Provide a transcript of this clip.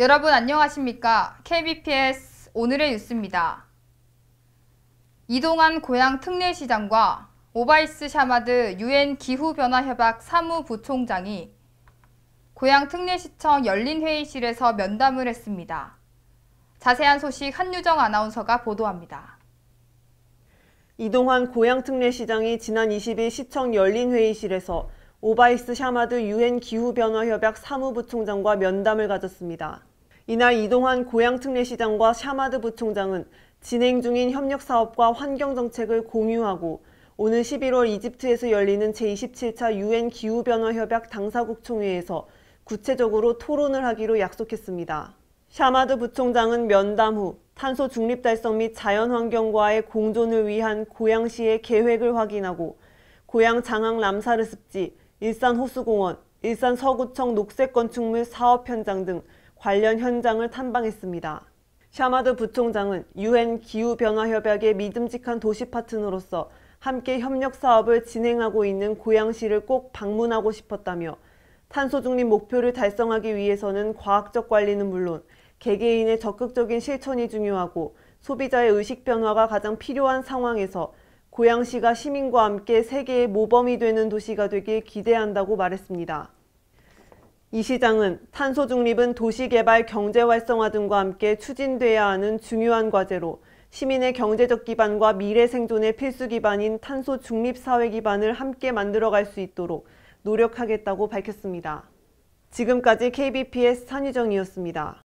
여러분 안녕하십니까? KBPS 오늘의 뉴스입니다. 이동한 고양 특례시장과 오바이스 샤마드 유엔 기후변화협약 사무부총장이 고양 특례시청 열린 회의실에서 면담을 했습니다. 자세한 소식 한유정 아나운서가 보도합니다. 이동환 고양특례시장이 지난 20일 시청 열린 회의실에서 오바이스 샤마드 유엔 기후변화협약 사무부총장과 면담을 가졌습니다. 이날 이동한 고향특례시장과 샤마드 부총장은 진행 중인 협력 사업과 환경 정책을 공유하고 오는 11월 이집트에서 열리는 제27차 유엔 기후변화 협약 당사국 총회에서 구체적으로 토론을 하기로 약속했습니다. 샤마드 부총장은 면담 후 탄소 중립 달성 및 자연 환경과의 공존을 위한 고양시의 계획을 확인하고 고양 장항 람사르 습지, 일산 호수공원, 일산 서구청 녹색 건축물 사업 현장 등 관련 현장을 탐방했습니다. 샤마드 부총장은 유엔 기후변화협약의 믿음직한 도시 파트너로서 함께 협력 사업을 진행하고 있는 고양시를 꼭 방문하고 싶었다며 탄소 중립 목표를 달성하기 위해서는 과학적 관리는 물론 개개인의 적극적인 실천이 중요하고 소비자의 의식 변화가 가장 필요한 상황에서 고양시가 시민과 함께 세계의 모범이 되는 도시가 되길 기대한다고 말했습니다. 이 시장은 탄소 중립은 도시 개발 경제 활성화 등과 함께 추진돼야 하는 중요한 과제로 시민의 경제적 기반과 미래 생존의 필수 기반인 탄소 중립 사회 기반을 함께 만들어갈 수 있도록 노력하겠다고 밝혔습니다. 지금까지 KBPS 산유정이었습니다.